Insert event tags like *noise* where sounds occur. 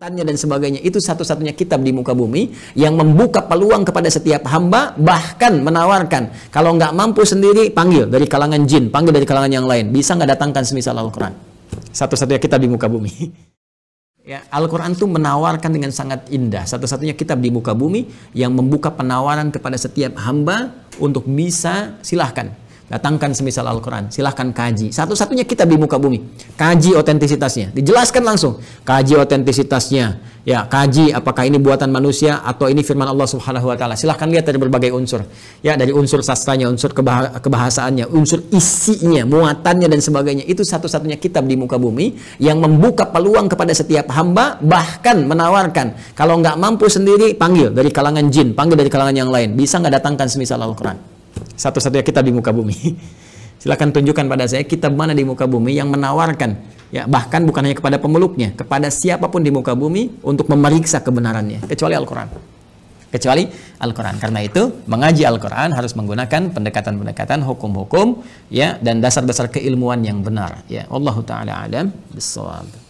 tanya dan sebagainya itu satu-satunya kitab di muka bumi yang membuka peluang kepada setiap hamba bahkan menawarkan kalau nggak mampu sendiri panggil dari kalangan jin panggil dari kalangan yang lain bisa nggak datangkan semisal Al-Quran satu-satunya kitab di muka bumi *laughs* ya Al-Quran itu menawarkan dengan sangat indah satu-satunya kitab di muka bumi yang membuka penawaran kepada setiap hamba untuk bisa silahkan Datangkan semisal Al-Quran. Silahkan kaji. Satu-satunya kita di muka bumi. Kaji otentisitasnya. Dijelaskan langsung. Kaji otentisitasnya. Ya, kaji apakah ini buatan manusia atau ini firman Allah Subhanahu wa taala. Silahkan lihat dari berbagai unsur. Ya, dari unsur sastranya, unsur kebah kebahasaannya, unsur isinya, muatannya dan sebagainya. Itu satu-satunya kitab di muka bumi yang membuka peluang kepada setiap hamba bahkan menawarkan kalau nggak mampu sendiri panggil dari kalangan jin, panggil dari kalangan yang lain. Bisa nggak datangkan semisal Al-Qur'an? satu-satunya kitab di muka bumi. Silakan tunjukkan pada saya kitab mana di muka bumi yang menawarkan ya bahkan bukan hanya kepada pemeluknya, kepada siapapun di muka bumi untuk memeriksa kebenarannya kecuali Al-Qur'an. Kecuali Al-Qur'an. Karena itu, mengaji Al-Qur'an harus menggunakan pendekatan-pendekatan hukum-hukum ya dan dasar-dasar keilmuan yang benar ya. Allahu taala alam bisawab.